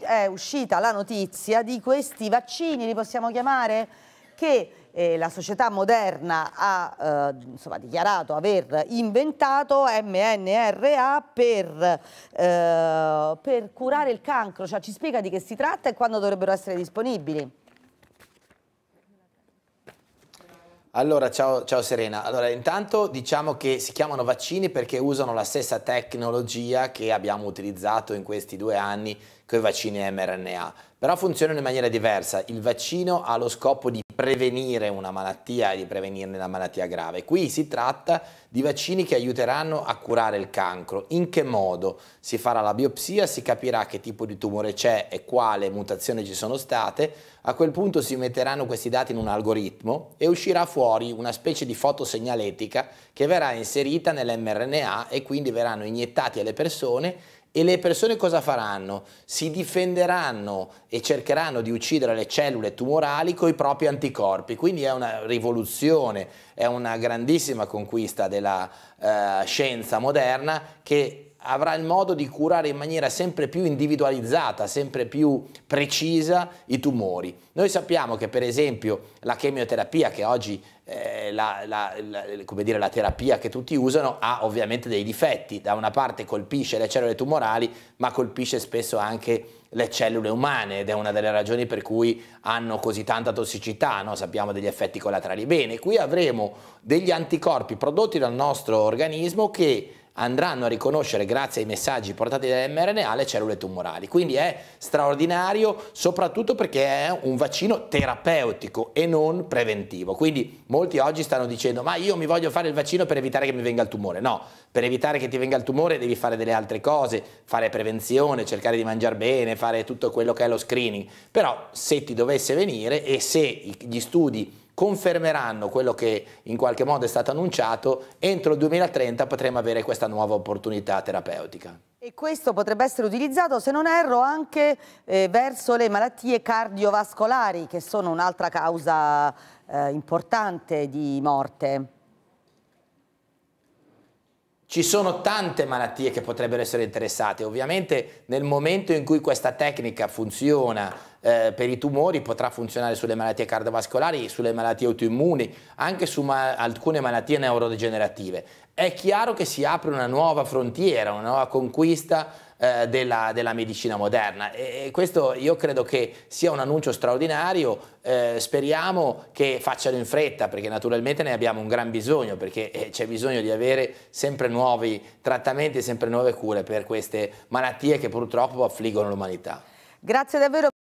è uscita la notizia di questi vaccini, li possiamo chiamare, che eh, la società moderna ha eh, insomma, dichiarato aver inventato MNRA per, eh, per curare il cancro. Cioè, ci spiega di che si tratta e quando dovrebbero essere disponibili? Allora, ciao, ciao, Serena. Allora, intanto diciamo che si chiamano vaccini perché usano la stessa tecnologia che abbiamo utilizzato in questi due anni con i vaccini mRNA, però funzionano in maniera diversa. Il vaccino ha lo scopo di prevenire una malattia e di prevenirne la malattia grave. Qui si tratta di vaccini che aiuteranno a curare il cancro. In che modo? Si farà la biopsia, si capirà che tipo di tumore c'è e quale mutazione ci sono state. A quel punto si metteranno questi dati in un algoritmo e uscirà fuori una specie di fotosegnaletica che verrà inserita nell'mRNA e quindi verranno iniettati alle persone e le persone cosa faranno? Si difenderanno e cercheranno di uccidere le cellule tumorali con i propri anticorpi, quindi è una rivoluzione, è una grandissima conquista della eh, scienza moderna che avrà il modo di curare in maniera sempre più individualizzata, sempre più precisa i tumori. Noi sappiamo che per esempio la chemioterapia, che oggi è eh, la, la, la, dire, la, terapia che tutti usano, ha ovviamente dei difetti. Da una parte colpisce le cellule tumorali, ma colpisce spesso anche le cellule umane ed è una delle ragioni per cui hanno così tanta tossicità, no? sappiamo degli effetti collaterali. Bene, qui avremo degli anticorpi prodotti dal nostro organismo che andranno a riconoscere grazie ai messaggi portati dall'mRNA le cellule tumorali. Quindi è straordinario soprattutto perché è un vaccino terapeutico e non preventivo. Quindi molti oggi stanno dicendo ma io mi voglio fare il vaccino per evitare che mi venga il tumore. No, per evitare che ti venga il tumore devi fare delle altre cose, fare prevenzione, cercare di mangiare bene, fare tutto quello che è lo screening. Però se ti dovesse venire e se gli studi confermeranno quello che in qualche modo è stato annunciato, entro il 2030 potremo avere questa nuova opportunità terapeutica. E questo potrebbe essere utilizzato, se non erro, anche eh, verso le malattie cardiovascolari, che sono un'altra causa eh, importante di morte. Ci sono tante malattie che potrebbero essere interessate, ovviamente nel momento in cui questa tecnica funziona eh, per i tumori, potrà funzionare sulle malattie cardiovascolari, sulle malattie autoimmuni, anche su ma- alcune malattie neurodegenerative. È chiaro che si apre una nuova frontiera, una nuova conquista eh, della, della, medicina moderna e, e, questo io credo che sia un annuncio straordinario, eh, speriamo che facciano in fretta perché naturalmente ne abbiamo un gran bisogno perché eh, c'è bisogno di avere sempre nuovi trattamenti, sempre nuove cure per queste malattie che purtroppo affliggono l'umanità. Grazie davvero.